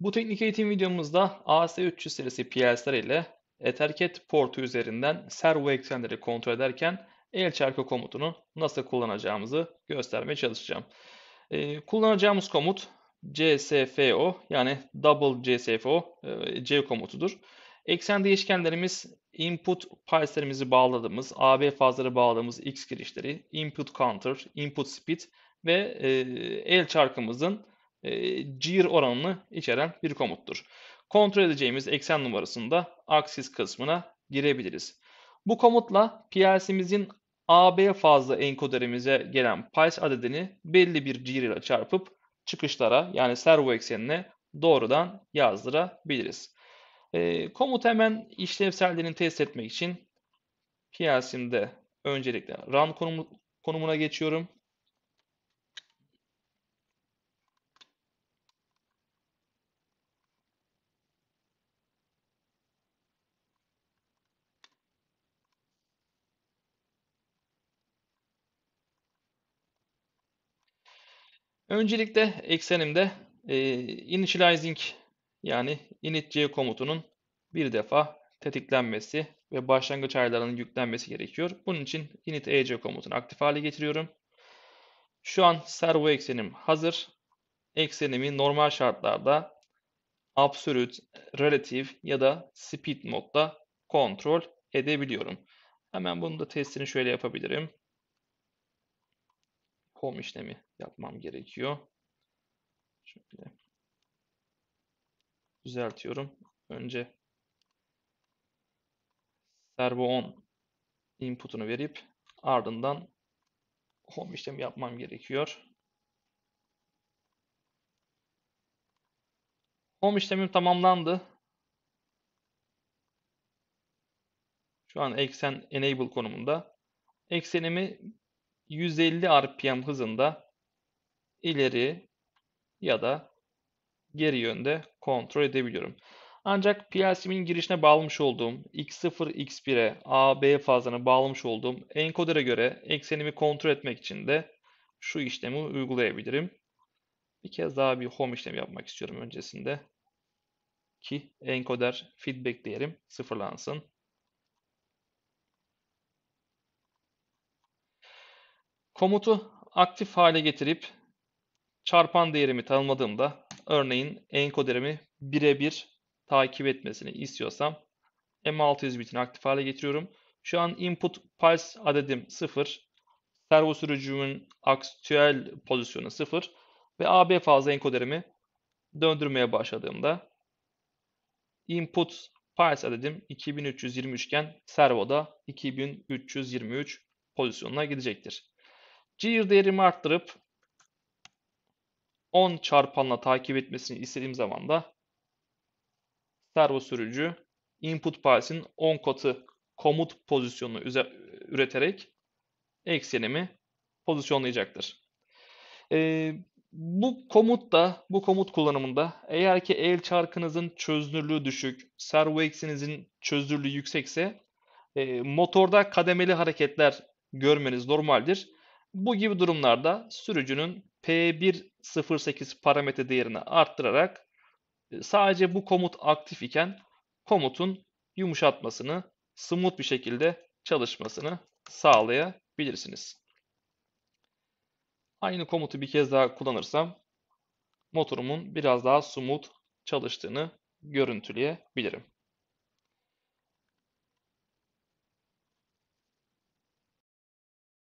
Bu teknik eğitim videomuzda AS300 serisi PLC'ler ile EtherCAT portu üzerinden servo eksenleri kontrol ederken el çarkı komutunu nasıl kullanacağımızı göstermeye çalışacağım. Ee, kullanacağımız komut CSFO yani double CSFO e, C komutudur. Eksen değişkenlerimiz input pulse'lerimizi bağladığımız, AB fazları bağladığımız X girişleri, input counter, input speed ve e, el çarkımızın cir e, oranını içeren bir komuttur. Kontrol edeceğimiz eksen numarasında Axis kısmına girebiliriz. Bu komutla PLC'mizin AB fazla enkoderimize gelen pulse adedini belli bir cir ile çarpıp çıkışlara yani servo eksenine doğrudan yazdırabiliriz. E, komut hemen işlevselliğini test etmek için PLC'imde öncelikle run konum, konumuna geçiyorum. Öncelikle eksenimde e, initializing yani initj komutunun bir defa tetiklenmesi ve başlangıç ayarlarının yüklenmesi gerekiyor. Bunun için init ec komutunu aktif hale getiriyorum. Şu an servo eksenim hazır. Eksenimi normal şartlarda absolute, relative ya da speed modda kontrol edebiliyorum. Hemen bunu da testini şöyle yapabilirim home işlemi yapmam gerekiyor. Şöyle düzeltiyorum. Önce servo 10 input'unu verip ardından home işlemi yapmam gerekiyor. Home işlemim tamamlandı. Şu an eksen enable konumunda. Eksenimi 150 RPM hızında ileri ya da geri yönde kontrol edebiliyorum. Ancak PLC'min girişine bağlamış olduğum X0, X1'e, A, B fazlarına bağlamış olduğum encoder'a göre eksenimi kontrol etmek için de şu işlemi uygulayabilirim. Bir kez daha bir home işlemi yapmak istiyorum öncesinde. Ki encoder feedback diyelim sıfırlansın. Komutu aktif hale getirip çarpan değerimi tanımladığımda örneğin encoder'imi birebir takip etmesini istiyorsam M600 bitini aktif hale getiriyorum. Şu an input pulse adedim 0. Servo sürücümün aktüel pozisyonu 0. Ve AB fazla enkoderimi döndürmeye başladığımda input pulse adedim 2323 iken servoda 2323 pozisyonuna gidecektir. Cihir değerimi arttırıp 10 çarpanla takip etmesini istediğim zaman da servo sürücü input bias'in 10 katı komut pozisyonunu üreterek eksenimi pozisyonlayacaktır. Ee, bu da, bu komut kullanımında eğer ki el çarkınızın çözünürlüğü düşük, servo eksenizin çözünürlüğü yüksekse e, motorda kademeli hareketler görmeniz normaldir. Bu gibi durumlarda sürücünün P108 parametre değerini arttırarak e, sadece bu komut aktif iken komutun yumuşatmasını, smooth bir şekilde çalışmasını sağlayabilirsiniz. Aynı komutu bir kez daha kullanırsam motorumun biraz daha smooth çalıştığını görüntüleyebilirim.